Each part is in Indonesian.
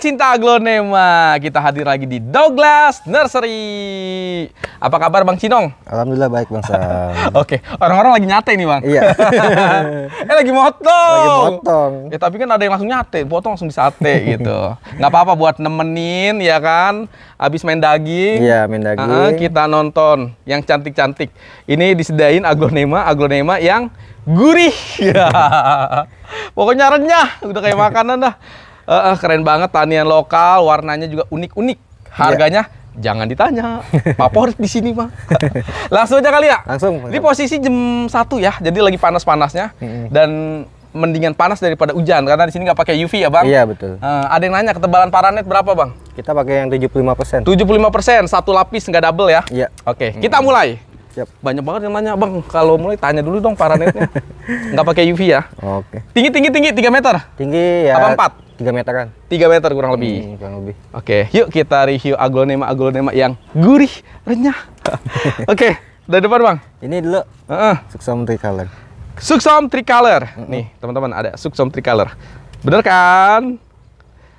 pencinta aglonema, kita hadir lagi di Douglas Nursery. Apa kabar Bang Cinong? Alhamdulillah baik Bang Sam. Oke, okay. orang-orang lagi nyate nih Bang. Iya. eh lagi motong. Lagi motong. Ya tapi kan ada yang langsung nyate, potong langsung disate gitu. Nggak apa-apa buat nemenin ya kan. Abis main daging. Iya main ah, daging. Uh, kita nonton yang cantik-cantik. Ini disediain aglonema, aglonema yang gurih. Ya. Pokoknya renyah, udah kayak makanan dah uh, uh, keren banget tanian lokal, warnanya juga unik-unik. Iya. Harganya yeah. jangan ditanya. harus di sini mah. Langsung aja kali ya. Langsung. Di posisi jam satu ya, jadi lagi panas-panasnya hmm. dan mendingan panas daripada hujan karena di sini nggak pakai UV ya bang. Iya betul. Uh, ada yang nanya ketebalan paranet berapa bang? Kita pakai yang 75 persen. 75 persen, satu lapis nggak double ya? Iya. Oke, okay, hmm. kita mulai. Yep. Banyak banget yang nanya bang, kalau mulai tanya dulu dong paranetnya. nggak pakai UV ya? Oke. Okay. Tinggi tinggi tinggi 3 meter. Tinggi ya. Apa empat? 3 kan? 3 meter kurang lebih. Hmm, kurang lebih. Oke, okay. yuk kita review aglonema-aglonema yang gurih, renyah. Oke, okay. dari depan, Bang. Ini dulu. Uh -uh. Suksom tricolor. Suksom tricolor. Mm -hmm. Nih, teman-teman, ada Suksom tricolor. Bener kan?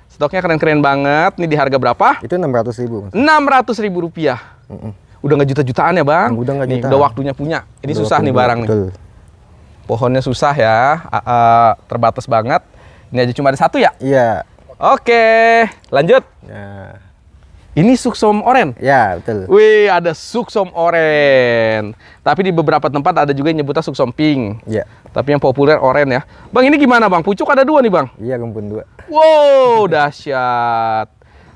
Stoknya keren-keren banget. Nih di harga berapa? Itu 600 ribu. Enam 600 ribu rupiah. Mm -mm. Udah nggak juta-jutaan ya, Bang? Udah nggak jutaan. udah waktunya punya. Ini udah susah nih barang nih. Pohonnya susah ya, -a, terbatas banget ini aja cuma ada satu ya? Iya. Oke, lanjut. Ya. Ini suksom oren. Ya, betul. Wih, ada suksom oren. Tapi di beberapa tempat ada juga yang nyebutnya suksom pink. Iya. Tapi yang populer oren ya. Bang, ini gimana, Bang? Pucuk ada dua nih, Bang. Iya, kumpul dua. Wow, dahsyat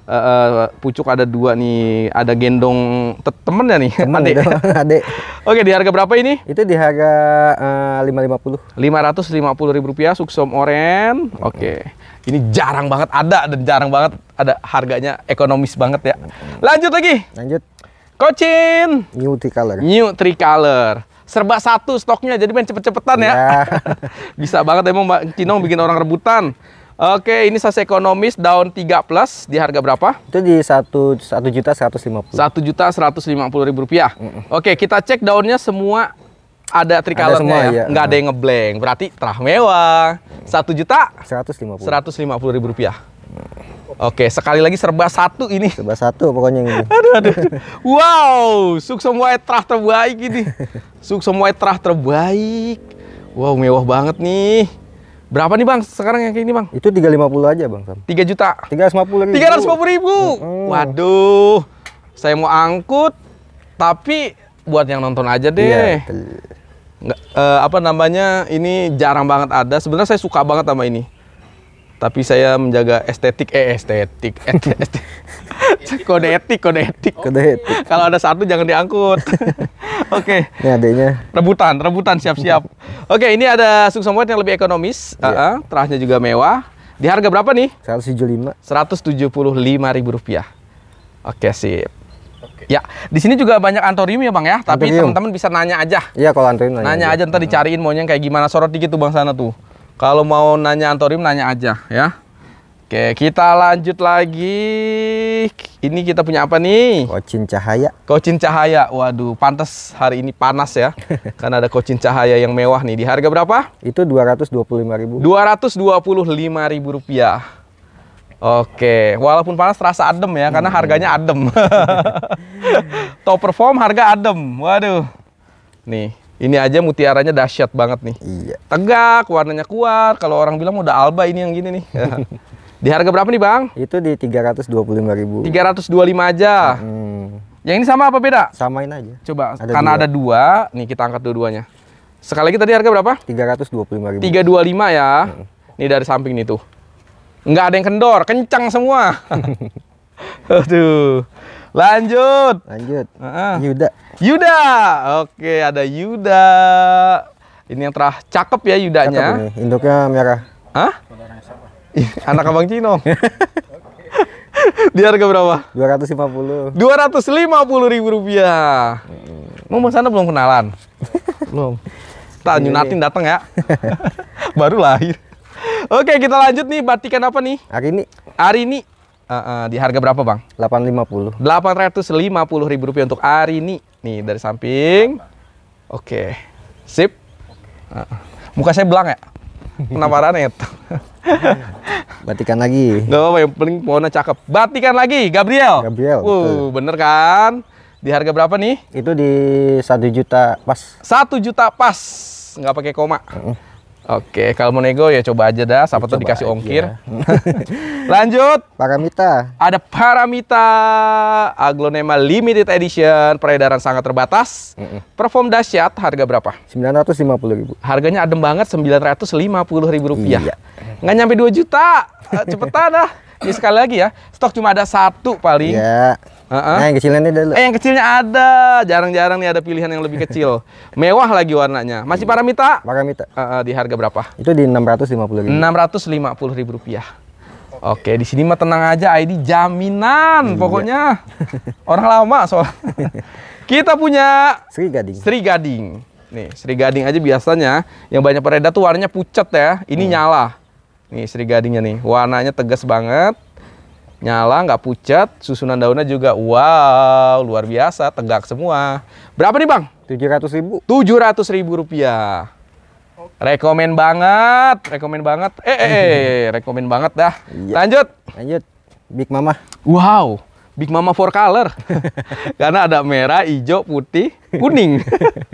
uh, pucuk ada dua nih, ada gendong te ya nih. Temen adek. adek. Oke, di harga berapa ini? Itu di harga eh, lima lima puluh. Lima ratus lima puluh ribu rupiah, suksom oren. Oke, ini jarang banget ada dan jarang banget ada harganya ekonomis banget ya. Lanjut lagi. Lanjut. Kocin. New tricolor. New tricolor serba satu stoknya jadi main cepet-cepetan ya. ya. Bisa banget emang Mbak Cino bikin orang rebutan. Oke, ini sasi ekonomis daun 3 plus di harga berapa? Itu di satu satu juta seratus lima puluh. Satu juta seratus lima puluh ribu rupiah. Mm -mm. Oke, kita cek daunnya semua ada trikalatnya ya? Iya. Nggak ada yang ngebleng, Berarti terah mewah. Satu juta? Seratus lima puluh. Seratus lima puluh ribu rupiah. Oke, sekali lagi serba satu ini. Serba satu pokoknya ini. aduh, aduh. Wow, suk semua terah terbaik ini. Suk semua terah terbaik. Wow, mewah banget nih. Berapa nih bang sekarang yang kayak ini bang? Itu 350 aja bang Sam. 3 juta? 350 ribu. 350 ribu? Hmm. Waduh, saya mau angkut, tapi buat yang nonton aja deh. Iya, Nggak, eh, apa namanya, ini jarang banget ada. Sebenarnya saya suka banget sama ini. Tapi saya menjaga estetik, eh estetik, estetik. kode etik, kode etik. Oh. Kode etik. Kalau ada satu jangan diangkut. Oke. Okay. Ini adanya. Rebutan, rebutan siap-siap. Oke, okay, ini ada White yang lebih ekonomis. Iya. Uh -uh, terasnya juga mewah. Di harga berapa nih? 175. 175 ribu rupiah. Oke, okay, sip. Oke. Ya, di sini juga banyak antorium ya bang ya. Tapi teman-teman bisa nanya aja. Iya kalau antorium. Nanya, nanya aja, aja ntar dicariin maunya kayak gimana sorot dikit tuh bang sana tuh. Kalau mau nanya antorium nanya aja ya. Oke, kita lanjut lagi. Ini kita punya apa nih? Kocin cahaya. Kocin cahaya. Waduh, pantas hari ini panas ya. Karena ada kocin cahaya yang mewah nih. Di harga berapa? Itu 225.000. 225.000 rupiah. Oke, walaupun panas terasa adem ya, karena hmm. harganya adem. Top perform harga adem. Waduh. Nih, ini aja mutiaranya dahsyat banget nih. Iya. Tegak, warnanya kuat. Kalau orang bilang udah alba ini yang gini nih. Di harga berapa nih bang? Itu di tiga ratus dua puluh lima ribu Tiga ratus dua lima aja hmm. Yang ini sama apa beda? Samain aja Coba, ada karena dua. ada dua Nih kita angkat dua-duanya Sekali lagi tadi harga berapa? Tiga ratus dua puluh lima ribu Tiga dua lima ya hmm. Nih dari samping nih tuh Nggak ada yang kendor, kencang semua Aduh Lanjut Lanjut uh -uh. Yuda Yuda Oke ada Yuda Ini yang terah cakep ya Yudanya Cakep ini, induknya merah Hah? Anak Abang Cino. di harga berapa? Dua Dua ratus ratus lima puluh. lima puluh ribu rupiah. Mau Mas Anda belum kenalan? belum. Tak iya, iya. Yunatin datang ya. Baru lahir. Oke, kita lanjut nih batikan apa nih? Hari ini. Hari ini Uh, uh, di harga berapa bang? Delapan Delapan lima puluh. ratus lima puluh ribu rupiah untuk hari ini. Nih dari samping Oke okay. Sip uh, Muka saya belang ya Penawaran itu Batikan lagi. Gak apa-apa, yang paling pohonnya cakep. Batikan lagi, Gabriel. Gabriel. Uh, betul. bener kan? Di harga berapa nih? Itu di satu juta pas. Satu juta pas, nggak pakai koma. Mm. Oke, kalau mau nego ya coba aja dah. Siapa ya tuh dikasih aja. ongkir. Lanjut. Paramita. Ada Paramita Aglonema Limited Edition. Peredaran sangat terbatas. Mm -mm. Perform dahsyat. Harga berapa? sembilan ratus lima puluh ribu. Harganya adem banget sembilan ratus lima puluh ribu rupiah. Iya. Nggak nyampe 2 juta. Eh, cepetan dah Ini sekali lagi ya. Stok cuma ada satu paling. Iya. Uh -uh. Nah, yang kecilnya ini dulu. Eh, yang kecilnya ada. Jarang-jarang nih ada pilihan yang lebih kecil. Mewah lagi warnanya. Masih paramita? Paramita. Uh -uh, di harga berapa? Itu di enam ratus lima 650 ribu. puluh ribu rupiah. Oke, di sini mah tenang aja, ID jaminan iya. pokoknya. Orang lama soal. Kita punya Sri Gading. Sri Gading. Nih, Sri Gading aja biasanya yang banyak pereda tuh warnanya pucat ya. Ini hmm. nyala. Nih Sri Gadingnya nih, warnanya tegas banget. Nyala, nggak pucat, susunan daunnya juga wow, luar biasa, tegak semua. Berapa nih Bang? Tujuh ratus ribu. Tujuh ratus ribu rupiah. Rekomend Rekomen banget, rekomen banget. Eh, eh, eh rekomen banget dah. Iya. Lanjut. Lanjut. Big Mama. Wow. Big Mama four color. Karena ada merah, hijau, putih, kuning.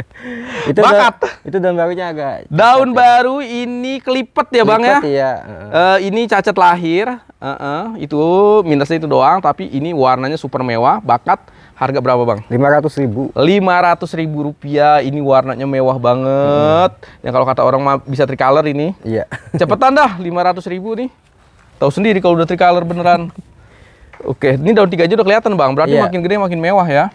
itu Bakat. Da itu daun barunya agak. Daun ya. baru ini kelipet ya, Bang ya. Iya. Uh, ini cacat lahir. Uh -uh. itu minusnya itu doang, tapi ini warnanya super mewah. Bakat harga berapa, Bang? Lima ratus ribu. Lima ratus ribu rupiah. Ini warnanya mewah banget. Hmm. Yang kalau kata orang bisa tricolor ini. Iya. Cepetan dah lima ratus ribu nih. Tahu sendiri kalau udah tricolor beneran. Oke, ini daun tiga aja udah kelihatan bang. Berarti yeah. makin gede makin mewah ya.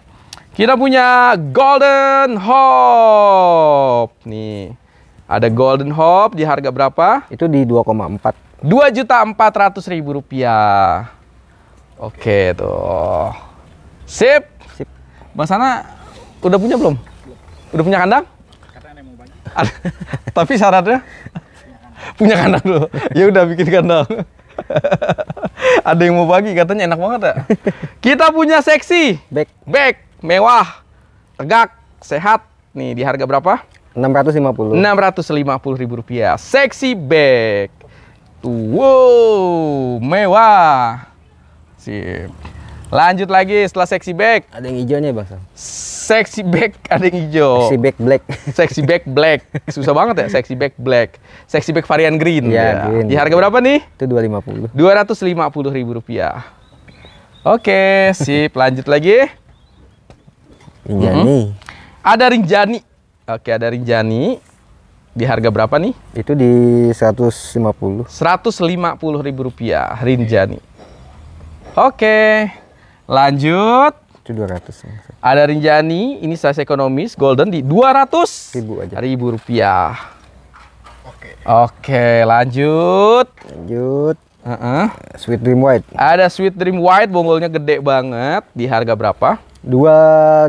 Kita punya Golden Hop. Nih, ada Golden Hop di harga berapa? Itu di 2,4. Dua juta empat ratus ribu rupiah. Oke tuh. Sip. Sip. Bang Sana udah punya belum? Udah punya kandang? Katanya mau banyak. Tapi syaratnya punya kandang dulu. ya udah bikin kandang. Ada yang mau bagi katanya enak banget ya. Kita punya seksi. Back. Back. Mewah. Tegak. Sehat. Nih di harga berapa? 650. 650 ribu rupiah. Seksi back. wow, mewah. Sip. Lanjut lagi setelah seksi back. Ada yang hijau nih bang. seksi back ada yang hijau. seksi back black. seksi back black. Susah banget ya seksi back black. seksi back varian green. Ya, ya. Green. Di harga berapa nih? Itu dua lima puluh. Dua ratus lima puluh ribu rupiah. Oke, sip. Lanjut lagi. Rinjani. -hmm. Ada Rinjani. Oke, ada Rinjani. Di harga berapa nih? Itu di seratus seratus lima puluh. lima puluh ribu rupiah Rinjani. Oke. Lanjut. Itu 200. Ada Rinjani, ini size ekonomis golden di 200 ribu aja. Ribu rupiah. Oke. lanjut. Lanjut. Uh -uh. Sweet Dream White. Ada Sweet Dream White, bonggolnya gede banget. Di harga berapa? Dua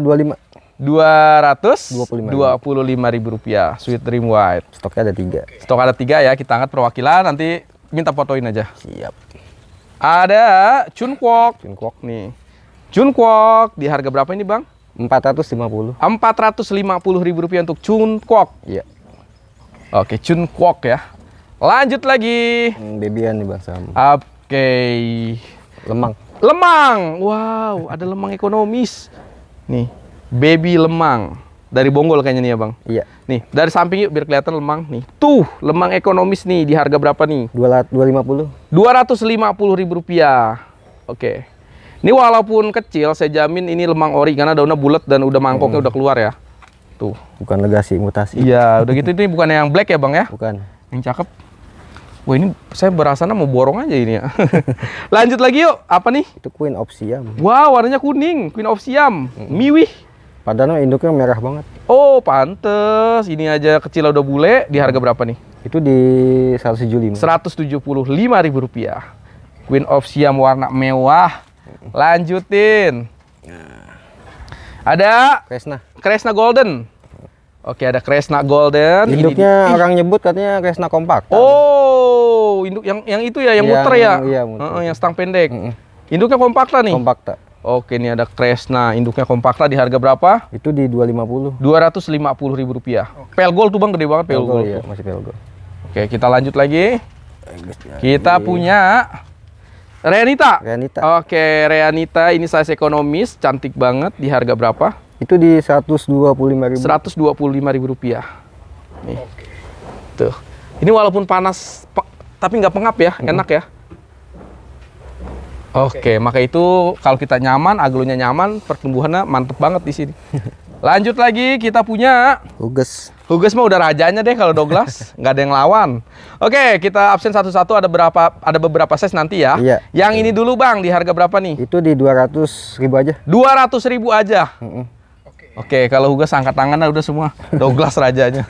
dua lima. Dua ratus dua puluh lima ribu rupiah. Sweet Dream White. Stoknya ada tiga. Stok ada tiga ya. Kita angkat perwakilan. Nanti minta fotoin aja. Siap. Ada Chunkwok. Chunkwok nih. Cunkok di harga berapa ini bang? Empat Empat ratus ratus lima puluh. lima puluh ribu rupiah untuk cunkok Iya Oke cunkok ya Lanjut lagi Debian nih bang Sam. Oke okay. Lemang Lemang Wow ada lemang ekonomis Nih Baby lemang Dari bonggol kayaknya nih ya bang Iya Nih dari samping yuk biar kelihatan lemang nih Tuh lemang ekonomis nih di harga berapa nih? Dua Dua ratus ratus lima puluh. lima puluh ribu rupiah Oke okay. Ini walaupun kecil, saya jamin ini lemang ori karena daunnya bulat dan udah mangkoknya hmm. udah keluar ya. Tuh. Bukan legasi mutasi. Iya, udah gitu ini bukan yang black ya, Bang ya? Bukan. Yang cakep. Wah, ini saya berasa mau borong aja ini ya. Lanjut lagi yuk. Apa nih? Itu Queen of Siam. Wow, warnanya kuning. Queen of Siam. Hmm. Miwih. Padahal induknya merah banget. Oh, pantes. Ini aja kecil udah bule. Di harga berapa nih? Itu di 175. lima ribu rupiah. Queen of Siam warna mewah. Lanjutin. Nah. Ada Kresna. Kresna Golden. Oke, ada Kresna Golden. Induknya ini, orang nyebut katanya Kresna kompak. Oh, induk yang yang itu ya, yang, yang muter ya. Iya, muter. Uh, yang stang pendek. Mm -mm. Induknya kompakta nih. Kompakta. Oke, ini ada Kresna. Induknya lah di harga berapa? Itu di 250. 250 ribu rupiah. Okay. Pelgol tuh bang gede banget pelgol. pelgol iya, masih masih pelgol. Oke, kita lanjut lagi. Ya. Kita iya. punya Reanita. Reanita. Oke, Reanita ini size ekonomis, cantik banget. Di harga berapa? Itu di 125.000. 125.000 rupiah. Nih. Oke. Tuh. Ini walaupun panas tapi nggak pengap ya, hmm. enak ya. Oke, okay, maka itu kalau kita nyaman, aglonya nyaman, pertumbuhannya mantep banget di sini. Lanjut lagi, kita punya Huges. Hugus mah udah rajanya deh kalau Douglas, nggak ada yang lawan. Oke, kita absen satu-satu ada berapa ada beberapa ses nanti ya. Iya. Yang ini dulu Bang, di harga berapa nih? Itu di ratus ribu aja. ratus ribu aja. Mm -hmm. Oke, kalau Hugues angkat tangan udah semua. Douglas rajanya.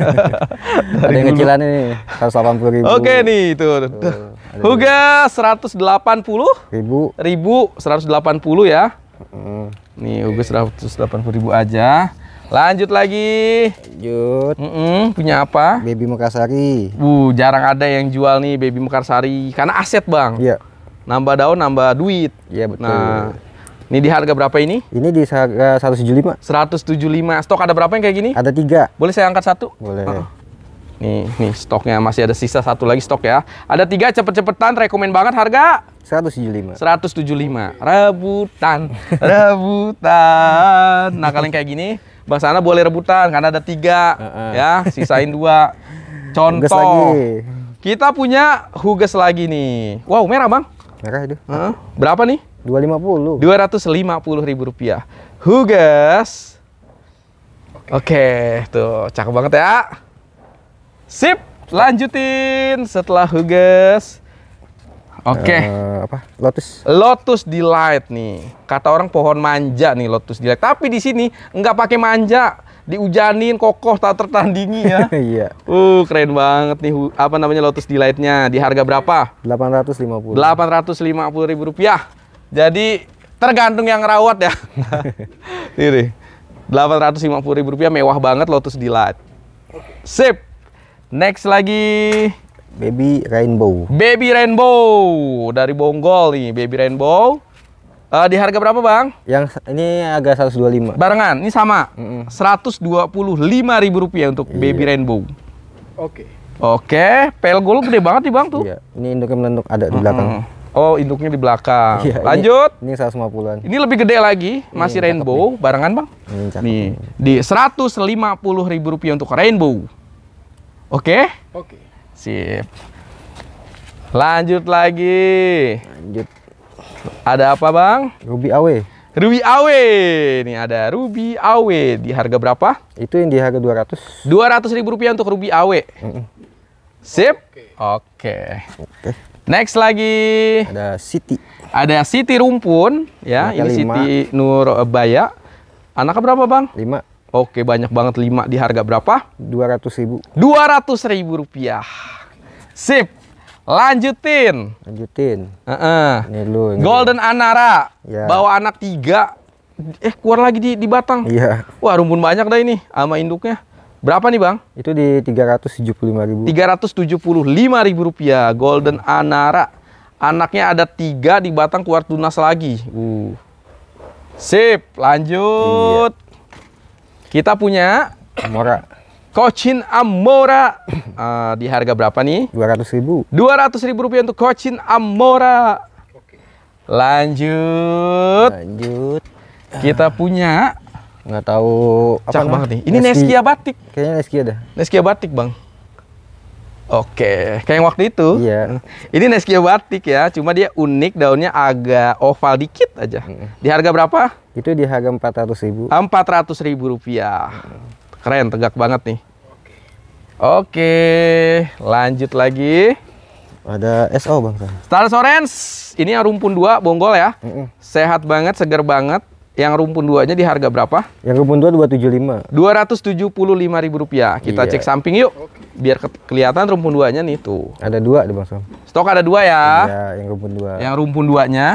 ada yang kecilan ini 180 ribu. Oke nih itu. seratus delapan 180 ribu. Ribu 180 ya. Mm. Nih delapan 180 ribu aja. Lanjut lagi. Lanjut. Mm -mm, punya apa? Baby Mekarsari. Uh, jarang ada yang jual nih baby Mekarsari karena aset, Bang. Iya. Nambah daun, nambah duit. Iya, betul. Nah, ini di harga berapa ini? Ini di harga 175. 175. Stok ada berapa yang kayak gini? Ada tiga. Boleh saya angkat satu? Boleh. Uh. Nih, nih stoknya masih ada sisa satu lagi stok ya. Ada tiga cepet-cepetan, rekomend banget harga 175. 175. Rebutan, rebutan. Nah, kalian kayak gini Bang Sana boleh rebutan karena ada tiga, uh -uh. ya sisain dua. Contoh, lagi. kita punya huges lagi nih. Wow merah bang. Merah itu. Uh, berapa nih? Dua lima puluh. Dua ratus lima puluh ribu rupiah. Huges. Oke, okay. okay, tuh cakep banget ya. Sip, lanjutin setelah huges Oke. Okay. Uh, eh, apa? Lotus. Lotus Delight nih. Kata orang pohon manja nih Lotus Delight. Tapi di sini nggak pakai manja, diujanin kokoh tak tertandingi ya. Iya. uh, keren banget nih apa namanya Lotus delightnya? Di harga berapa? Delapan Delapan ratus ratus lima puluh. lima puluh ribu rupiah. Jadi tergantung yang rawat ya. Ini. puluh ribu rupiah mewah banget Lotus Delight. Sip. Next lagi. Baby Rainbow. Baby Rainbow dari Bonggol nih, Baby Rainbow. Uh, di harga berapa, Bang? Yang ini agak 125. Barengan, ini sama. Mm -mm. ribu rupiah untuk iya. Baby Rainbow. Oke. Oke, okay. pelgol gede banget nih, Bang tuh. Iya, ini induknya menunduk ada di belakang. -mm. belakang. Oh, induknya di belakang. Iya, Lanjut. Ini, ini 150-an. Ini lebih gede lagi, masih ini rainbow, nih. barengan, Bang. Ini nih, di rp ribu rupiah untuk rainbow. Oke? Okay? Oke. Okay. Sip. Lanjut lagi. Lanjut. Ada apa, Bang? Ruby awe. Ruby awe. Ini ada Ruby awe. di harga berapa? Itu yang di harga 200. 200 ribu rupiah untuk Ruby awe. Mm -hmm. Sip. Oke. Okay. Okay. Next lagi. Ada Siti. Ada Siti Rumpun ya, Anaknya ini lima. Siti Nur Baya. Anaknya berapa, Bang? Lima. Oke, banyak banget 5 di harga berapa? 200 ribu. 200 ribu rupiah. Sip. Lanjutin. Lanjutin. Uh -uh. Ini lu. Ini Golden lu. Anara. Ya. Bawa anak tiga. Eh, keluar lagi di, di batang. Iya. Wah, rumpun banyak dah ini sama induknya. Berapa nih bang? Itu di 375 ribu. 375 ribu rupiah. Golden hmm. Anara. Anaknya ada tiga di batang keluar tunas lagi. Uh. Sip, lanjut. Iya. Kita punya Amora. Cochin Amora uh, di harga berapa nih? Dua ratus ribu. Dua ratus ribu rupiah untuk Cochin Amora. Lanjut. Lanjut. Kita punya nggak tahu apa banget nih. Ini Neskia Batik. Kayaknya Neskia dah. Neskia Batik, Bang. Oke, kayak yang waktu itu. Iya. Ini Nesquia batik ya, cuma dia unik daunnya agak oval dikit aja. Hmm. Di harga berapa? Itu di harga empat ratus ribu. Empat ratus ribu rupiah. Keren, tegak banget nih. Oke, lanjut lagi. Ada SO bang. Star Orange, ini yang rumpun dua bonggol ya. Mm Sehat banget, segar banget yang rumpun duanya di harga berapa? Yang rumpun dua dua Dua ratus tujuh tujuh lima. puluh lima ribu rupiah. Kita iya. cek samping yuk. Biar ke kelihatan rumpun duanya nih tuh. Ada dua di Bang Sam. Stok ada dua ya. Iya, yang rumpun dua. Yang rumpun duanya.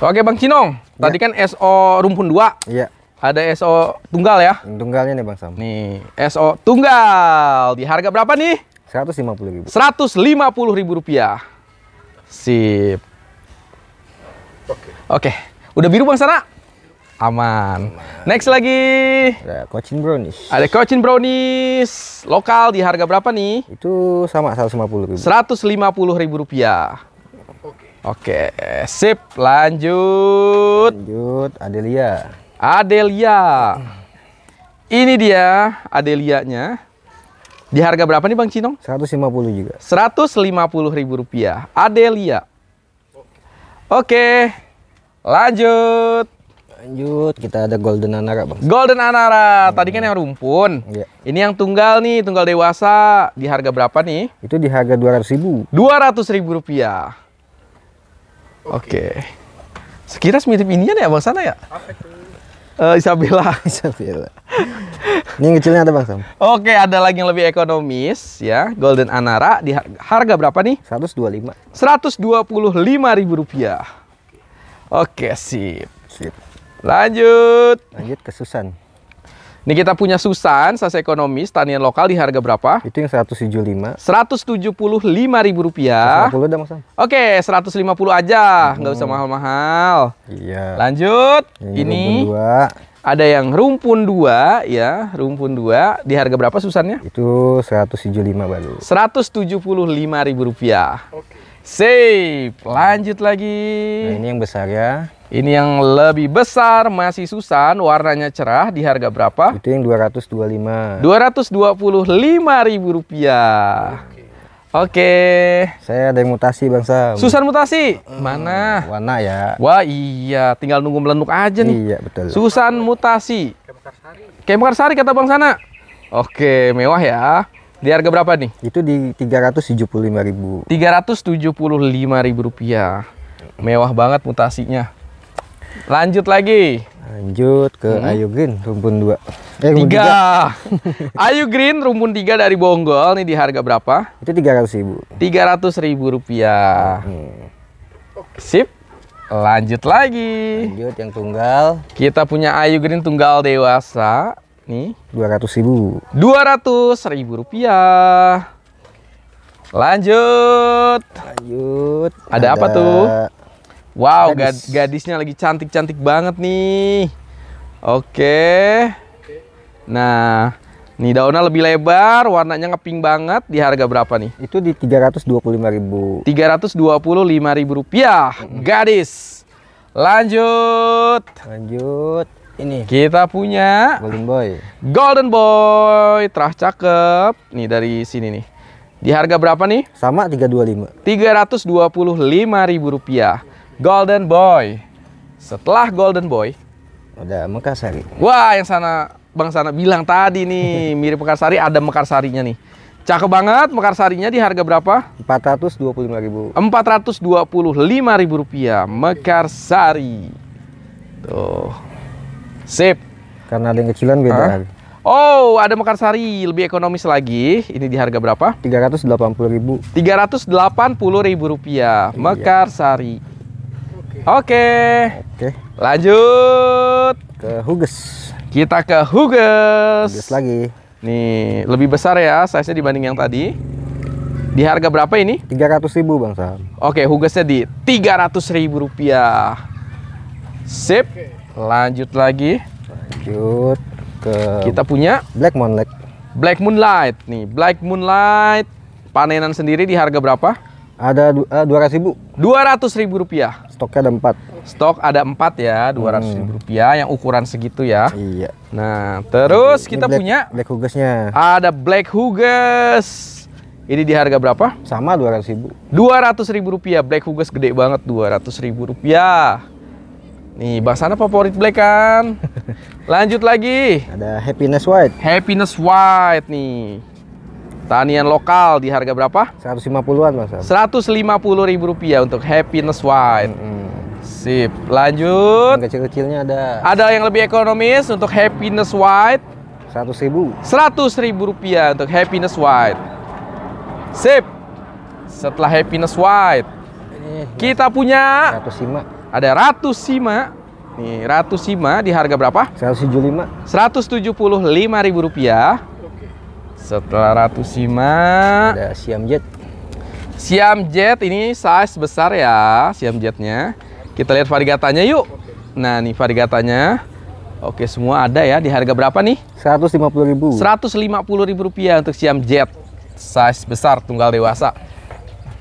Oke Bang Cinong, ya. tadi kan SO rumpun dua. Iya. Ada SO tunggal ya? Tunggalnya nih Bang Sam. Nih, SO tunggal. Di harga berapa nih? puluh ribu. puluh ribu rupiah. Sip. Oke. Oke. Udah biru Bang Sana? aman. Next lagi. Ada ya, Cochin Brownies. Ada Cochin Brownies. Lokal di harga berapa nih? Itu sama 150 ribu. 150 ribu rupiah. Oke. Oke, sip. Lanjut. Lanjut, Adelia. Adelia. Ini dia adelia nya Di harga berapa nih Bang Cinong? 150 juga. 150 ribu rupiah. Adelia. Oke. Lanjut. Lanjut, kita ada Golden Anara, Bang. Golden Anara. Hmm. Tadi kan yang rumpun. Iya. Ini yang tunggal nih, tunggal dewasa. Di harga berapa nih? Itu di harga 200 ribu. 200 ribu rupiah. Oke. Okay. Sekira mirip ini ya, Bang Sana ya? Uh, Isabella. Isabella. Ini yang kecilnya ada Bang Sam. Oke, ada lagi yang lebih ekonomis ya, Golden Anara di harga berapa nih? 125. 125 ribu rupiah. Oke, sip. Sip. Lanjut. Lanjut ke Susan. Ini kita punya Susan, sas ekonomis, tanian lokal di harga berapa? Itu yang 175. 175 ribu rupiah. 150 dah, Mas Oke, 150 aja. Nggak usah hmm. mahal-mahal. Iya. Lanjut. Ini, ini dua. ada yang rumpun dua ya. Rumpun dua Di harga berapa Susannya? Itu 175 baru. 175 ribu rupiah. Oke. Sip. Lanjut lagi. Nah, ini yang besar ya. Ini yang lebih besar, masih Susan, warnanya cerah, di harga berapa? Itu yang 225. 225 ribu rupiah. Oke. Okay. Saya ada yang mutasi Bang Sam. Susan mutasi? Hmm, Mana? Warna ya. Wah iya, tinggal nunggu melenduk aja nih. Iya, betul. Susan mutasi. Kemekarsari. Sari kata Bang Sana. Oke, mewah ya. Di harga berapa nih? Itu di ribu. lima ribu rupiah. Mewah banget mutasinya. Lanjut lagi. Lanjut ke hmm. Ayu Green rumpun 2. Eh, rumpun 3. Ayu Green rumpun 3 dari Bonggol nih di harga berapa? Itu 300 ribu. 300 ribu rupiah. Hmm. Sip. Lanjut lagi. Lanjut yang tunggal. Kita punya Ayu Green tunggal dewasa. Nih. 200 ribu. 200 ribu rupiah. Lanjut. Lanjut. Ada, ada apa tuh? Wow, Gadis. gadisnya lagi cantik-cantik banget nih. Oke. Nah, nih daunnya lebih lebar, warnanya ngeping banget. Di harga berapa nih? Itu di 325.000. 325.000 rupiah. Gadis. Lanjut. Lanjut. Ini. Kita punya Golden Boy. Golden Boy, terah cakep. Nih dari sini nih. Di harga berapa nih? Sama 325. 325.000 rupiah. Golden Boy. Setelah Golden Boy, ada Mekarsari. Wah, yang sana Bang sana bilang tadi nih mirip Mekarsari, ada Mekarsarinya nih. Cakep banget Mekarsarinya di harga berapa? 425.000. 425.000 rupiah Mekarsari. Tuh. Sip. Karena ada yang kecilan beda. Hah? Oh, ada Mekarsari lebih ekonomis lagi. Ini di harga berapa? 380.000. 380.000 rupiah iya. Mekarsari. Oke. Oke. Lanjut ke Huges. Kita ke Huges. Huges lagi. Nih, lebih besar ya size-nya dibanding yang tadi. Di harga berapa ini? 300.000, Bang Sam. Oke, Hugesnya di 300.000 rupiah. Sip. Lanjut lagi. Lanjut ke Kita punya Black Moonlight. Black Moonlight. Nih, Black Moonlight panenan sendiri di harga berapa? Ada eh, dua ratus ribu. Dua ratus ribu rupiah. Stoknya ada empat. Stok ada empat ya, hmm. dua ratus hmm. ribu rupiah yang ukuran segitu ya. Iya. Nah, terus ini, kita ini black, punya black hugesnya. Ada black hugas. Ini di harga berapa? Sama dua ratus ribu. Dua ratus ribu rupiah. Black hugas gede banget dua ratus ribu rupiah. Nih, Bang favorit black kan? Lanjut lagi. Ada happiness white. Happiness white nih. Tanian lokal di harga berapa? 150-an, Mas. 150 ribu rupiah untuk Happiness Wine. Hmm. Sip. Lanjut. kecil-kecilnya ada. Ada yang lebih ekonomis untuk Happiness White. 100 ribu. 100 ribu rupiah untuk Happiness White. Sip. Setelah Happiness White, ini eh, kita punya Ratu Sima. Ada ratus Sima. Nih, ratus Sima di harga berapa? 175. 175 ribu rupiah. Setelah Ratu Sima ada Siam Jet. Siam Jet ini size besar ya Siam Jetnya. Kita lihat varigatanya yuk. Nah, nih varigatanya Oke, semua ada ya. Di harga berapa nih? 150.000. 150.000 rupiah untuk Siam Jet. Size besar tunggal dewasa.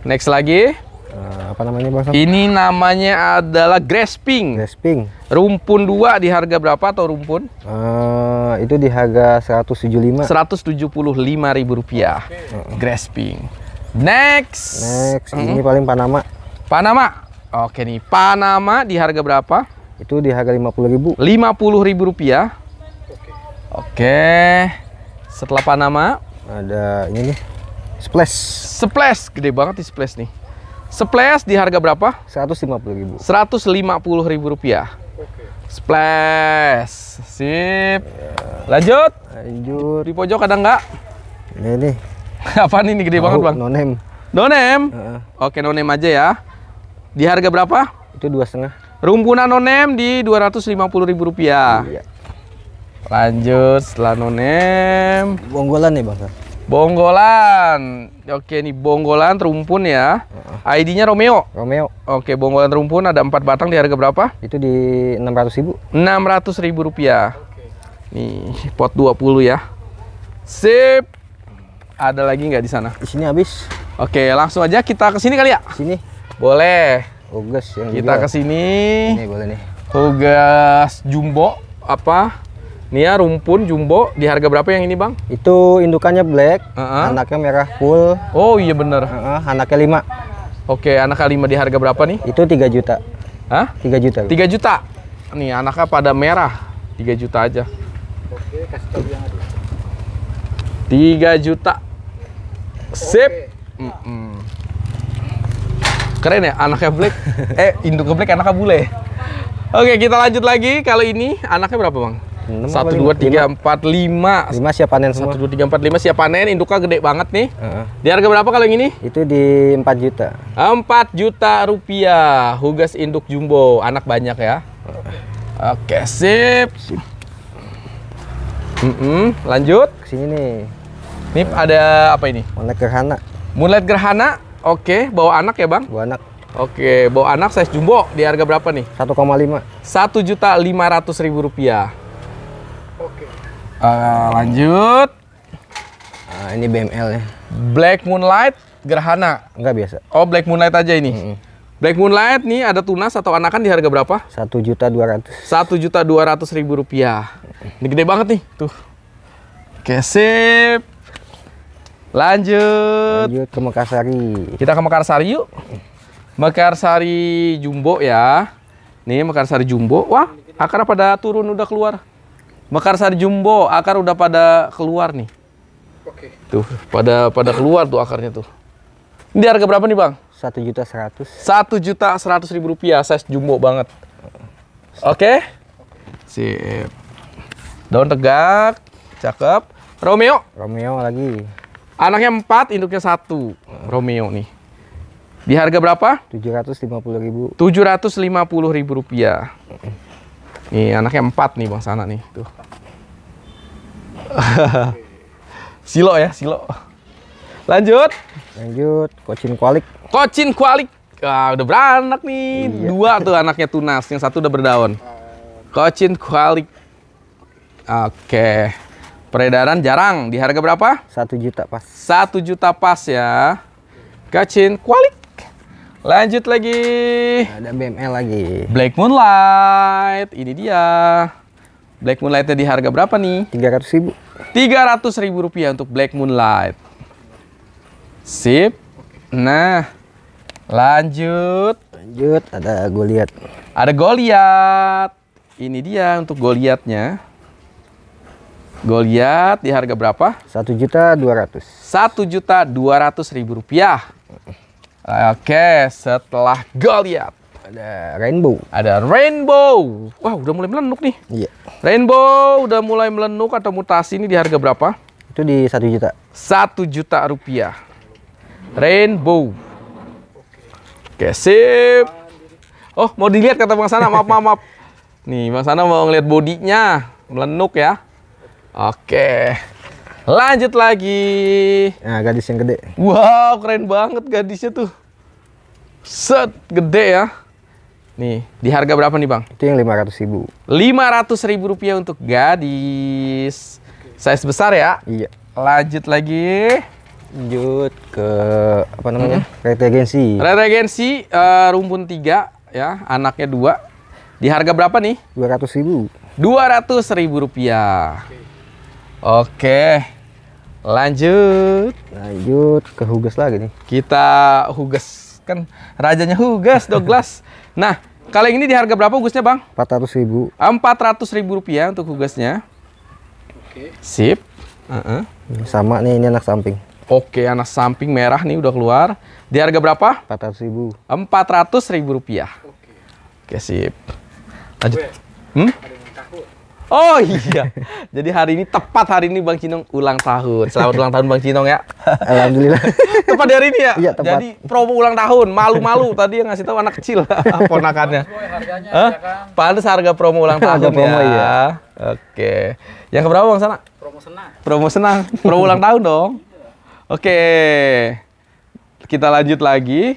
Next lagi. Nah, apa namanya bang? Ini namanya adalah grasping. Grasping. Rumpun dua di harga berapa atau rumpun? Uh, itu di harga 175. 175 ribu rupiah. Okay. Grasping. Next. Next. Mm -hmm. Ini paling Panama. Panama. Oke nih. Panama di harga berapa? Itu di harga 50 ribu. 50 ribu rupiah. Oke. Okay. Setelah Panama. Ada ini nih. Splash. Splash. Gede banget di splash nih. Splash di harga berapa? Seratus Seratus lima lima puluh ribu. puluh ribu rupiah. Splash. Sip. Lanjut. Lanjut. Di pojok ada nggak? Ini nih. Apaan ini gede Mau, banget, Bang? Nonem. name. No name? Oke, nonem aja ya. Di harga berapa? Itu dua setengah. Rumpunan no name di Rp250.000. Iya. Lanjut setelah no name. Unggulan nih, Bang. Bonggolan. Oke ini bonggolan terumpun ya. ID-nya Romeo. Romeo. Oke, bonggolan terumpun ada empat batang di harga berapa? Itu di enam ratus ribu. Enam ratus ribu rupiah. Oke. Nih, pot 20 ya. Sip. Ada lagi nggak di sana? Di sini habis. Oke, langsung aja kita ke sini kali ya. Sini. Boleh. Hugas yang Kita ke sini. Ini boleh nih. Hugas jumbo apa? Nia rumpun jumbo di harga berapa yang ini bang? Itu indukannya black, uh -huh. anaknya merah full. Oh iya bener. Uh -huh, anaknya lima. Oke, anaknya lima di harga berapa nih? Itu tiga juta. Hah? 3 juta. Tiga juta. Nih anaknya pada merah, tiga juta aja. Tiga juta. Sip. Mm -mm. Keren ya anaknya black. eh, induknya black, anaknya bule. Oke, kita lanjut lagi. kalau ini anaknya berapa, Bang? Satu dua tiga empat lima. Lima ya, siap panen Satu dua tiga empat lima siap panen. induknya gede banget nih. Uh Di harga berapa kalau yang ini? Itu di empat juta. Empat juta rupiah. Hugas induk jumbo. Anak banyak ya. Uh. Oke sip. sip. Mm -mm. Lanjut. Sini nih. nih uh, ada apa ini? mulai Gerhana. mulai Gerhana. Oke, bawa anak ya bang? Bawa anak. Oke, bawa anak saya jumbo di harga berapa nih? 1,5. satu juta ratus ribu rupiah. Uh, lanjut. Uh, ini BML ya. Black Moonlight Gerhana. Enggak biasa. Oh, Black Moonlight aja ini. Mm -hmm. Black Moonlight nih ada tunas atau anakan di harga berapa? Satu juta dua ratus. Satu juta dua ratus ribu rupiah. Ini gede banget nih, tuh. Oke, sip. Lanjut. Lanjut ke Mekarsari. Kita ke Mekarsari yuk. Mekarsari Jumbo ya. Nih Mekarsari Jumbo. Wah, akarnya pada turun udah keluar. Mekarsari jumbo, akar udah pada keluar nih. Oke. Tuh, pada pada keluar tuh akarnya tuh. Ini harga berapa nih bang? Satu juta seratus. Satu juta seratus ribu rupiah, size jumbo banget. Oke. Okay? Sip. Daun tegak, cakep. Romeo. Romeo lagi. Anaknya empat, induknya satu. Romeo nih. Di harga berapa? Tujuh ratus lima puluh ribu. Tujuh ratus lima puluh ribu rupiah. Nih anaknya empat nih Bang Sana nih. Tuh. silo ya, silo. Lanjut. Lanjut, Kocin Kualik. Kocin Kualik. Ah, udah beranak nih. Iya. Dua tuh anaknya tunas, yang satu udah berdaun. Kocin Kualik. Oke. Peredaran jarang. Di harga berapa? Satu juta pas. Satu juta pas ya. Kocin Kualik. Lanjut lagi. Ada BML lagi. Black Moonlight. Ini dia. Black Moonlightnya di harga berapa nih? 300 ribu. 300 ribu rupiah untuk Black Moonlight. Sip. Nah, lanjut. Lanjut, ada Goliath Ada Goliath Ini dia untuk Goliatnya. Goliath di harga berapa? Satu juta dua ratus. Satu juta dua ratus ribu rupiah. Oke, setelah Goliath ada rainbow. Ada rainbow. Wah, udah mulai melenuk nih. Iya. Rainbow udah mulai melenuk atau mutasi ini di harga berapa? Itu di satu juta. Satu juta rupiah. Rainbow. Oke, sip. Oh, mau dilihat kata Bang Sana. Maaf, maaf, maaf. Nih, Bang Sana mau ngeliat bodinya. Melenuk ya. Oke. Lanjut lagi. Nah, gadis yang gede. Wow, keren banget gadisnya tuh. Set, gede ya. Nih, di harga berapa nih Bang? Itu yang 500 ribu. 500 ribu rupiah untuk gadis. Size besar ya? Iya. Lanjut lagi. Lanjut ke, apa namanya? -hmm. Retegensi. Retegensi, uh, eh, rumpun tiga ya. Anaknya dua. Di harga berapa nih? 200 ribu. 200 ribu rupiah. Oke. Okay. Lanjut. Lanjut ke Hugas lagi nih. Kita Hugas kan rajanya Hugas Douglas. nah, kali ini di harga berapa Hugasnya, Bang? 400 ribu. 400 ribu rupiah untuk Hugasnya. Oke. Sip. Uh -uh. Sama nih ini anak samping. Oke, anak samping merah nih udah keluar. Di harga berapa? 400 ribu. 400 ribu rupiah. Oke. Oke, sip. Lanjut. Hmm? Oh iya. Jadi hari ini tepat hari ini Bang Cinong ulang tahun. Selamat ulang tahun Bang Cinong ya. Alhamdulillah. tepat hari ini ya. Iya, tepat. Jadi promo ulang tahun. Malu-malu tadi yang ngasih tahu anak kecil ponakannya. Harganya huh? Ya kan? harga promo ulang tahun ya. Iya. Oke. Yang keberapa Bang Sana? Promo senang. Promo senang. Promo ulang tahun dong. Oke. Kita lanjut lagi.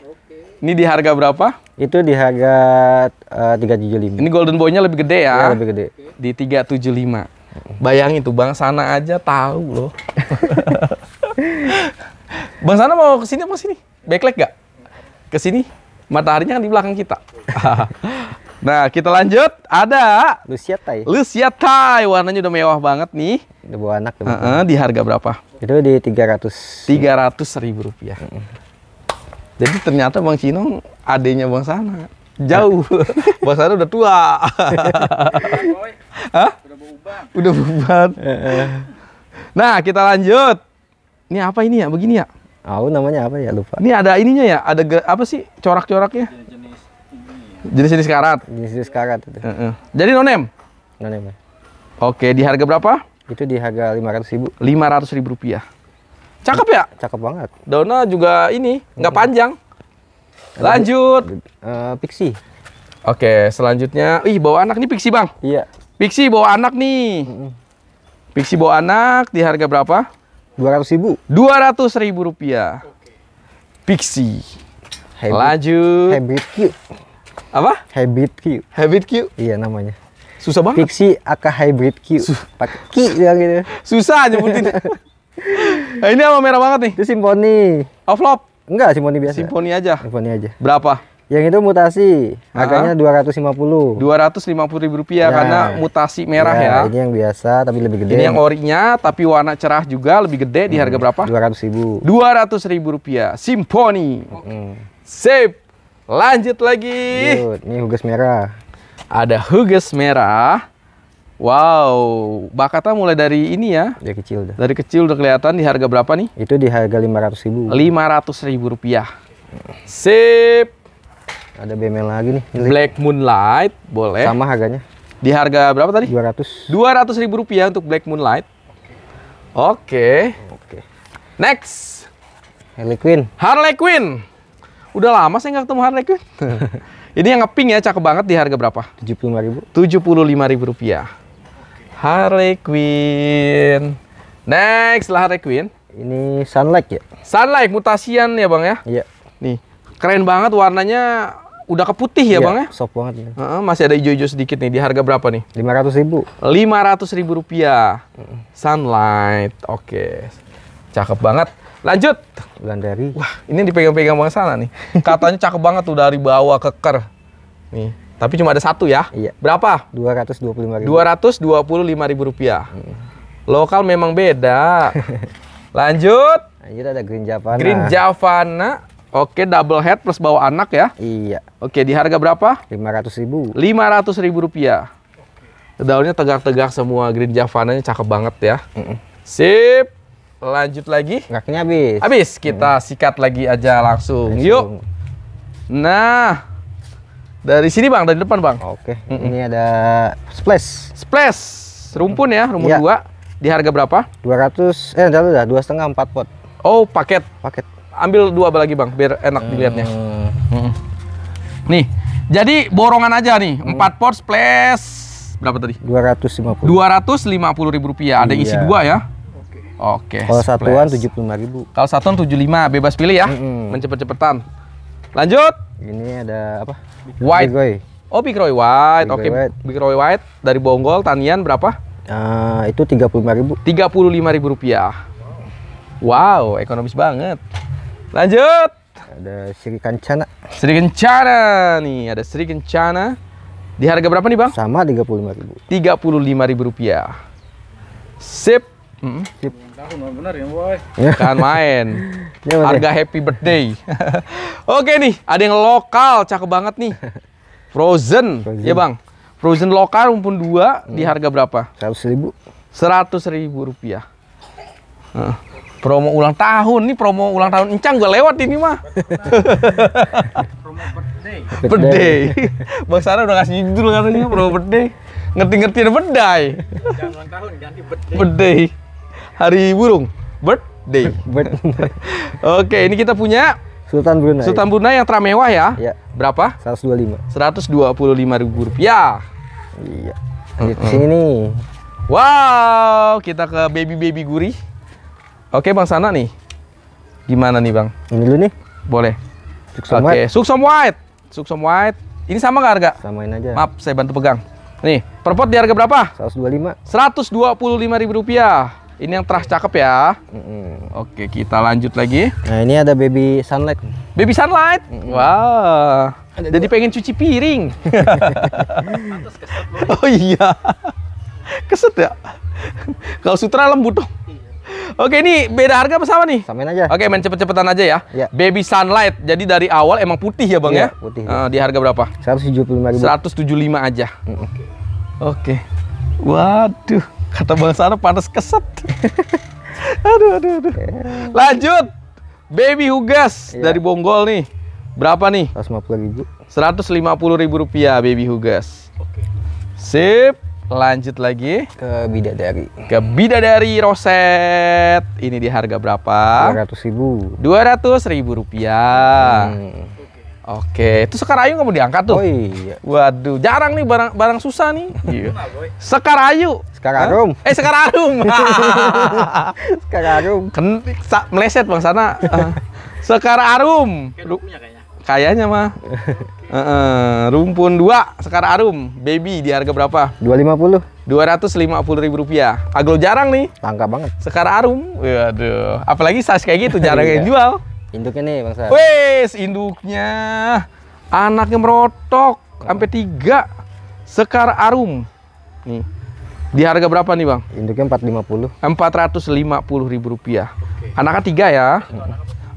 Ini di harga berapa? Itu di harga eh, tujuh lima. Ini golden boy-nya lebih gede ya? ya lebih gede. Di tiga tujuh lima. Bayangin tuh Bang Sana aja tahu loh. bang Sana mau kesini sini apa sini? Backlight gak? Kesini. Mataharinya kan di belakang kita. nah, kita lanjut. Ada Lucia Tai. Lucia Tai Warnanya udah mewah banget nih. Udah bawa anak. Uh -uh, di harga berapa? Itu di tiga ratus. ribu rupiah. Jadi ternyata Bang Cino adanya Bang Sana. Jauh. Bang Sana udah tua. Hah? Udah berubah. Udah berubah. nah, kita lanjut. Ini apa ini ya? Begini ya? Oh, namanya apa ya? Lupa. Ini ada ininya ya? Ada apa sih corak-coraknya? Jenis-jenis karat. Jenis-jenis karat Uh -uh. Jadi nonem? Nonem. Oke, di harga berapa? Itu di harga 500 ribu. 500 ribu rupiah. Cakep ya? Cakep banget. Daunnya juga ini nggak hmm. panjang. Lanjut. Uh, pixie. Oke, selanjutnya, ih bawa anak nih pixie bang. Iya. Pixie bawa anak nih. hmm. Pixie bawa anak di harga berapa? Dua ratus ribu. Dua ratus ribu rupiah. Pixie. Habit, Lanjut. Habit Q. Apa? Habit Q. Habit Q. Iya namanya. Susah banget. Pixie aka Hybrid Q. Pakai Q gitu. Susah nyebutin. nah, ini apa merah banget nih. Itu simfoni. Offlop? Oh, Enggak, simfoni biasa. Simfoni aja. Simfoni aja. Berapa? Yang itu mutasi, harganya dua ratus lima puluh. Dua ratus lima puluh ribu rupiah ya. karena mutasi merah ya, ya. Ini yang biasa tapi lebih gede. Ini yang orinya tapi warna cerah juga lebih gede hmm. di harga berapa? Dua ratus ribu. Dua ratus ribu rupiah. Simponi. Hmm. Sip. Lanjut lagi. Yud, ini hugas merah. Ada hugas merah. Wow, bakatnya mulai dari ini ya? Dari kecil udah. Dari kecil udah kelihatan di harga berapa nih? Itu di harga 500 ribu. 500 ribu rupiah. Sip. Ada BML lagi nih. Milik. Black Moonlight, boleh. Sama harganya. Di harga berapa tadi? 200. 200 ribu rupiah untuk Black Moonlight. Oke. Oke. Next. Harley Quinn. Harley Quinn. Udah lama saya nggak ketemu Harley Quinn. ini yang ngeping ya, cakep banget di harga berapa? 75 ribu. 75 ribu rupiah. Harley Quinn. Next lah Harley Quinn. Ini Sunlight ya? Sunlight mutasian ya bang ya? Iya. Nih keren banget warnanya udah keputih ya, iya, bang ya? Soft banget ya. Uh -uh, masih ada hijau-hijau sedikit nih. Di harga berapa nih? Lima ratus ribu. Lima ratus ribu rupiah. Sunlight. Oke. Okay. Cakep banget. Lanjut. dari Wah ini dipegang-pegang bang sana nih. Katanya cakep banget tuh dari bawah keker. Nih tapi cuma ada satu ya. Iya. Berapa? Dua dua ratus puluh dua ribu. lima ribu rupiah. Hmm. Lokal memang beda. Lanjut. Lanjut ada Green Javana. Green Javana. Oke, double head plus bawa anak ya. Iya. Oke, di harga berapa? Lima ratus ribu. Lima ratus ribu rupiah. Daunnya tegak-tegak semua. Green Javananya cakep banget ya. Mm -mm. Sip. Lanjut lagi. Raknya habis. Habis. Kita mm. sikat lagi aja langsung. langsung. Yuk. Nah. Dari sini bang, dari depan bang. Oke. Mm -mm. Ini ada splash. Splash, rumpun ya, rumpun ya. dua. Di harga berapa? Dua ratus. eh dah, dua setengah empat pot. Oh paket. Paket. Ambil dua lagi bang, biar enak hmm. dilihatnya. Hmm. Nih, jadi borongan aja nih, mm. empat pot splash berapa tadi? Dua Dua ratus ratus lima puluh. lima puluh ribu rupiah. Ada iya. isi dua ya? Oke. Oke. Kalau satuan lima ribu. Kalau satuan lima, bebas pilih ya. Mm -hmm. Mencepet-cepetan. Lanjut. Ini ada apa? White. Big Roy. Oh, Big Roy White. Oke. Okay. Big Roy White dari Bonggol Tanian berapa? Uh, itu 35.000. 35.000 rupiah. Wow, ekonomis banget. Lanjut. Ada Sri Kencana. Sri Kencana nih, ada Sri Kencana. Di harga berapa nih, Bang? Sama 35.000. 35.000 rupiah. Sip. Hmm. Sip. Aku benar ya, boy. Ya. kan main. Ya, ya. Harga happy birthday. Oke nih, ada yang lokal, cakep banget nih. Frozen, Frozen. ya bang. Frozen lokal umpun dua, hmm. di harga berapa? Seratus ribu. Seratus ribu rupiah. Nah, promo ulang tahun nih, promo ulang tahun encang gue lewat ini mah. promo birthday. Birthday. bang Sarah udah ngasih judul katanya promo birthday. Ngerti-ngerti ada birthday. ulang tahun, ganti birthday. Birthday hari burung birthday. bird. Oke, ini kita punya Sultan Brunei. Sultan Brunei yang teramewah ya. ya. Berapa? 125. 125 ribu rupiah. Iya. Lanjut mm -hmm. sini nih. Wow, kita ke baby baby gurih. Oke, Bang Sana nih. Gimana nih, Bang? Ini dulu nih. Boleh. Suksom Oke, white. Suksom white. Suksom white. Ini sama nggak harga? Samain aja. Maaf, saya bantu pegang. Nih, perpot di harga berapa? 125. 125 ribu rupiah. Ini yang teras cakep ya. Mm -hmm. Oke, kita lanjut lagi. Nah, ini ada baby sunlight. Baby sunlight. Mm -hmm. Wah. Wow. Jadi pengen cuci piring. oh iya. Keset ya. Kalau sutra lembut dong. Iya. Oke ini beda harga apa sama nih? Samain aja. Oke main cepet-cepetan aja ya. ya. Baby Sunlight. Jadi dari awal emang putih ya bang ya? ya? Putih. Uh, di harga berapa? 175 ribu. 175 aja. Mm -mm. Oke. Okay. Waduh, kata Bang Sarah panas keset. aduh, aduh, aduh. Lanjut. Baby Hugas iya. dari Bonggol nih. Berapa nih? 150 lima puluh ribu rupiah Baby Hugas. Oke. Sip. Lanjut lagi. Ke Bidadari. Ke Bidadari Roset. Ini di harga berapa? 200.000. ribu. ribu rupiah. Hmm. Oke, itu Sekarayu nggak mau diangkat tuh? Oh iya. Waduh, jarang nih barang barang susah nih. Iya. Sekarayu. Sekararum. Arum. Eh Sekararum. Sekararum. Ken, sa, meleset bang sana. Eh, Sekar Sekararum. Kayaknya, kayaknya. mah. Uh, uh, rumpun dua Sekararum, baby di harga berapa? Dua lima puluh. Dua ratus lima puluh ribu rupiah. Aglo ah, jarang nih. Langka banget. Sekararum. Waduh, apalagi size kayak gitu jarang iya. yang jual. Induknya nih Bang Sar. Wes, induknya. Anaknya merotok sampai tiga. Sekar Arum. Nih. Di harga berapa nih, Bang? Induknya empat Empat ratus lima puluh ribu rupiah. Okay. Anaknya tiga ya.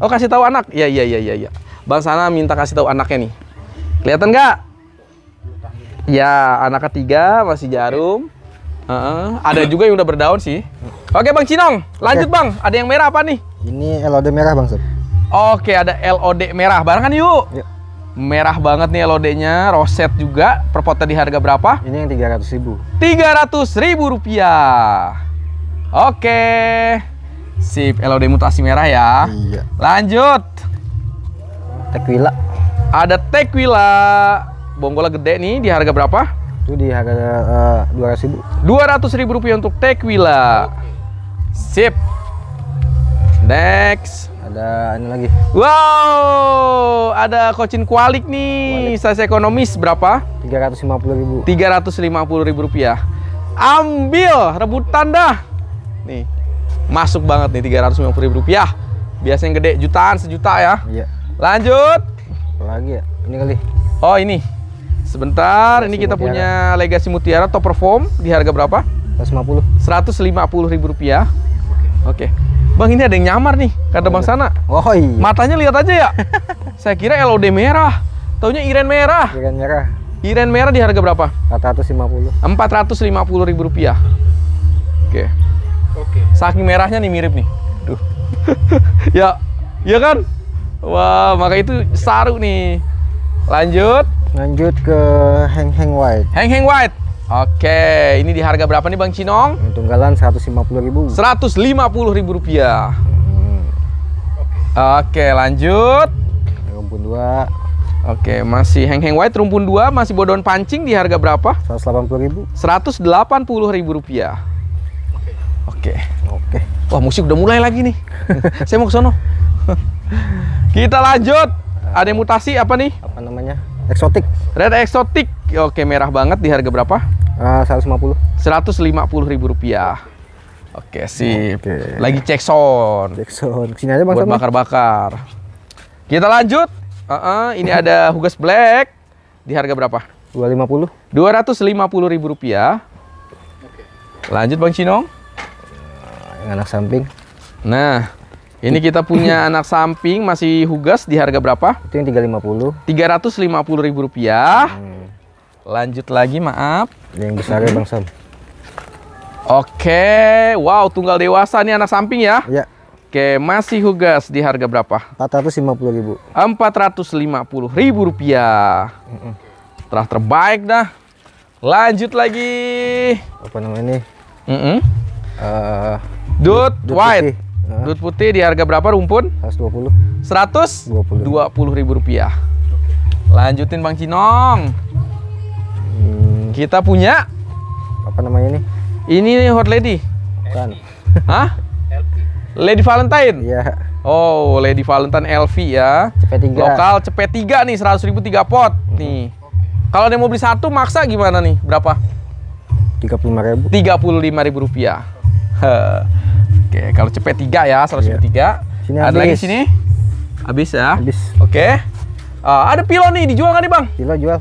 Oh, kasih tahu anak. Iya, iya, iya, iya, iya. Bang Sana minta kasih tahu anaknya nih. Kelihatan nggak? Ya, anak ketiga masih jarum. Uh, -uh. ada juga yang udah berdaun sih. Oke, Bang Cinong, lanjut Oke. Bang. Ada yang merah apa nih? Ini elode merah, Bang Sir. Oke, ada LOD merah. Barengan yuk. yuk. Merah banget nih LOD-nya, roset juga. Perpotnya di harga berapa? Ini yang 300 ribu. 300 ribu rupiah. Oke. Sip, LOD mutasi merah ya. Iya. Lanjut. Tequila. Ada Tequila. Bonggola gede nih, di harga berapa? Itu di harga eh, dua ratus ribu. Dua ratus ribu rupiah untuk Tequila. Sip. Next ada ini lagi wow ada kocin kualik nih kualik. size ekonomis berapa 350 ribu 350 ribu rupiah ambil rebutan dah nih masuk banget nih 350 ribu rupiah biasanya yang gede jutaan sejuta ya iya lanjut lagi ya ini kali oh ini sebentar Legasi ini kita mutiara. punya Legacy Mutiara top perform di harga berapa 150 150 ribu rupiah oke okay. Bang ini ada yang nyamar nih, kata oh, Bang Sana. Oh, oh iya. Matanya lihat aja ya. Saya kira LOD merah. Taunya Iren merah. Iren merah. Iren merah di harga berapa? 450. 450 ribu rupiah. Oke. Oke. Saking merahnya nih mirip nih. Duh. ya, ya kan? Wah, maka itu saru nih. Lanjut. Lanjut ke hang hang White. Hang hang White. Oke, ini di harga berapa nih Bang Cinong? Tunggalan 150.000. 150.000 rupiah. Hmm. Oke, lanjut. Rumpun 2. Oke, masih heng-heng white rumpun 2, masih bodon pancing di harga berapa? 180.000. 180.000 rupiah. Oke. Oke. Wah, musik udah mulai lagi nih. Saya mau ke sana Kita lanjut. Ada mutasi apa nih? Apa namanya? Eksotik. Red eksotik. Oke, merah banget di harga berapa? Ah, Seratus lima puluh ribu rupiah. Oke, sip. Lagi cek sound. Cek sound. Sini aja Bang Buat bakar-bakar. Kita lanjut. Uh -uh, ini ada Hugas Black di harga berapa? Dua Dua lima puluh. ratus lima puluh ribu rupiah. Lanjut Bang Cinong. Yang anak samping. Nah, ini kita punya anak samping masih hugas di harga berapa? Itu yang 350. 350 ribu rupiah. Hmm. Lanjut lagi, maaf. Yang besar ya Bang Sam. Oke, wow tunggal dewasa nih anak samping ya. Iya. Oke, masih hugas di harga berapa? 450 ribu. 450 ribu rupiah. Mm terbaik dah. Lanjut lagi. Apa namanya ini? Mm -mm. Uh, eh, Dude, Dude White. Putih. Nah. Dut putih di harga berapa rumpun? 120. 100? 20. 20 ribu rupiah. Lanjutin Bang Cinong. Hmm. Kita punya apa namanya nih? Ini nih hot lady. Bukan. Hah? LV. Lady Valentine? Iya. Oh, Lady Valentine LV ya. Cepet 3 Lokal Cepet 3 nih 100 ribu 3 pot hmm. nih. Kalau dia mau beli satu maksa gimana nih? Berapa? 35.000. 35.000 rupiah. Oke, kalau cepet tiga ya, yeah. tiga. Sini ada habis. lagi sini. Habis ya. Habis. Oke. Uh, ada pilo nih, dijual nggak nih bang? Pilo jual.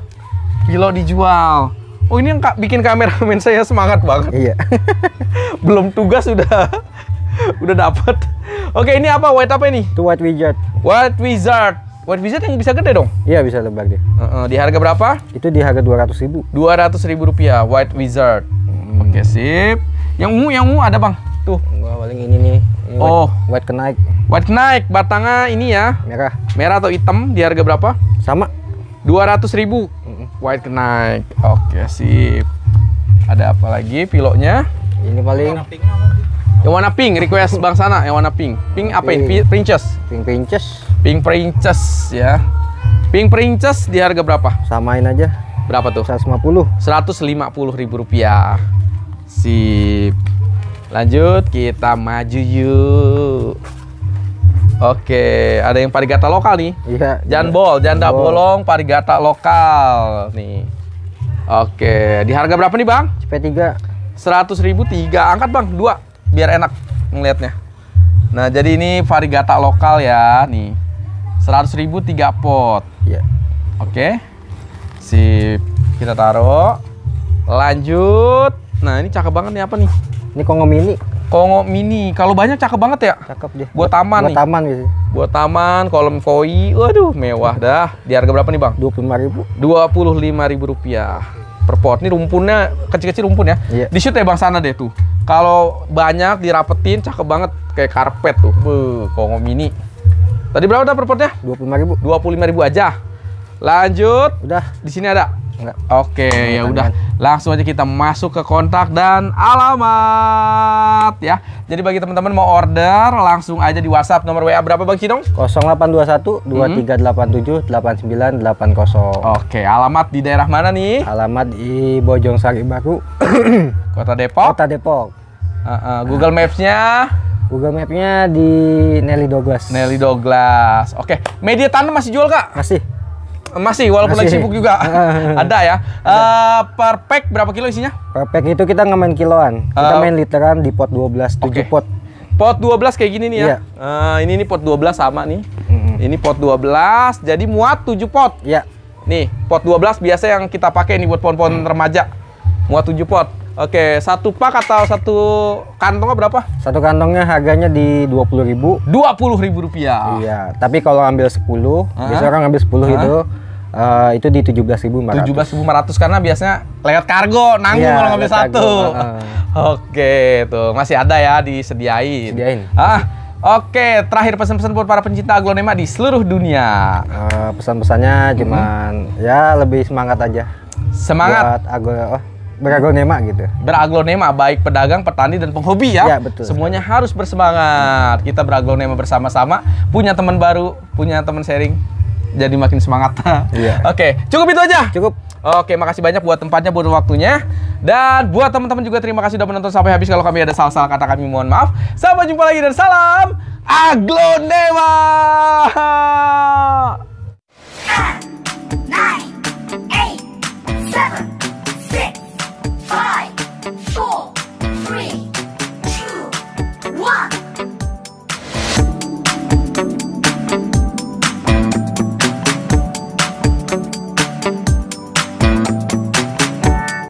Pilo dijual. Oh ini yang bikin kameramen saya semangat banget. Iya. Belum tugas sudah udah dapat. Oke ini apa white apa ini? Itu white wizard. White wizard. White wizard yang bisa gede dong? Iya bisa lebar deh. Uh -uh. Di harga berapa? Itu di harga dua ratus ribu. Dua ratus ribu rupiah white wizard. Hmm. Oke sip. Yang ungu yang ungu ada bang? Tuh paling ini nih ini oh white, white kenaik white kenaik batangnya ini ya merah merah atau hitam di harga berapa sama dua ratus ribu white kenaik oke okay, sip ada apa lagi piloknya ini paling yang warna pink request bang sana yang warna pink pink apa ini princess pink princess pink princess ya pink princess di harga berapa samain aja berapa tuh 150 150 ribu rupiah sip Lanjut, kita maju yuk. Oke, ada yang parigata lokal nih. Iya. Janbol, iya. janda Bol. bolong, parigata lokal nih. Oke, di harga berapa nih bang? CP3. Seratus ribu tiga. Angkat bang, dua, biar enak ngelihatnya. Nah, jadi ini varigata lokal ya, nih. Seratus ribu tiga pot. Iya. Oke. Sip, kita taruh. Lanjut. Nah, ini cakep banget nih apa nih? Ini kongo mini. Kongo mini. Kalau banyak cakep banget ya? Cakep dia. Buat taman Buat taman gitu. Buat taman, kolom koi. Waduh, mewah dah. Di harga berapa nih, Bang? 25.000. 25.000 rupiah per pot. Ini rumpunnya kecil-kecil rumpun ya. Iya. Di shoot ya Bang sana deh tuh. Kalau banyak dirapetin cakep banget kayak karpet tuh. Beuh, kongo mini. Tadi berapa dah per potnya? 25.000. 25.000 aja. Lanjut. Udah. Di sini ada Enggak. Oke, Enggak ya udah. Kan. Langsung aja kita masuk ke kontak dan alamat ya. Jadi bagi teman-teman mau order langsung aja di WhatsApp nomor WA berapa Bang Cidong? 082123878980 Oke, alamat di daerah mana nih? Alamat di Bojong Sari Baru. Kota Depok. Kota Depok. Uh, uh, Google Maps-nya Google Map-nya di Nelly Douglas. Nelly Douglas. Oke, okay. media tanam masih jual, Kak? Masih. Masih, walaupun Masih. lagi sibuk juga. ada ya. Uh, per pack berapa kilo isinya? Per pack itu kita nggak main kiloan. Kita uh, main literan di pot 12, okay. pot. Pot 12 kayak gini nih ya. Yeah. Iya. Uh, ini nih pot 12 sama nih. Mm -hmm. Ini pot 12, jadi muat 7 pot. ya Yeah. Nih, pot 12 biasa yang kita pakai nih buat pohon-pohon mm. remaja. Muat 7 pot. Oke, satu pak atau satu kantongnya berapa? Satu kantongnya harganya di dua puluh ribu. Dua puluh ribu rupiah. Iya, tapi kalau ambil sepuluh, biasa orang ambil sepuluh itu Uh, itu di tujuh belas ribu Tujuh belas empat ratus. karena biasanya lewat kargo nanggung yeah, kalau ngambil satu. uh Oke, itu masih ada ya disediain. Sediain. Ah, Oke, terakhir pesan-pesan buat para pencinta aglonema di seluruh dunia. Uh, pesan-pesannya mm-hmm. cuman hmm. ya lebih semangat aja. Semangat. Buat aglo oh, beraglonema gitu. Beraglonema baik pedagang, petani dan penghobi ya. ya betul. Semuanya betul. harus bersemangat. Kita beraglonema bersama-sama, punya teman baru, punya teman sharing. Jadi makin semangat. Iya. Oke, cukup itu aja. Cukup. Oke, makasih banyak buat tempatnya, buat waktunya. Dan buat teman-teman juga terima kasih sudah menonton sampai habis. Kalau kami ada salah-salah kata kami mohon maaf. Sampai jumpa lagi dan salam Aglonema. Nine, eight, seven. Five, four,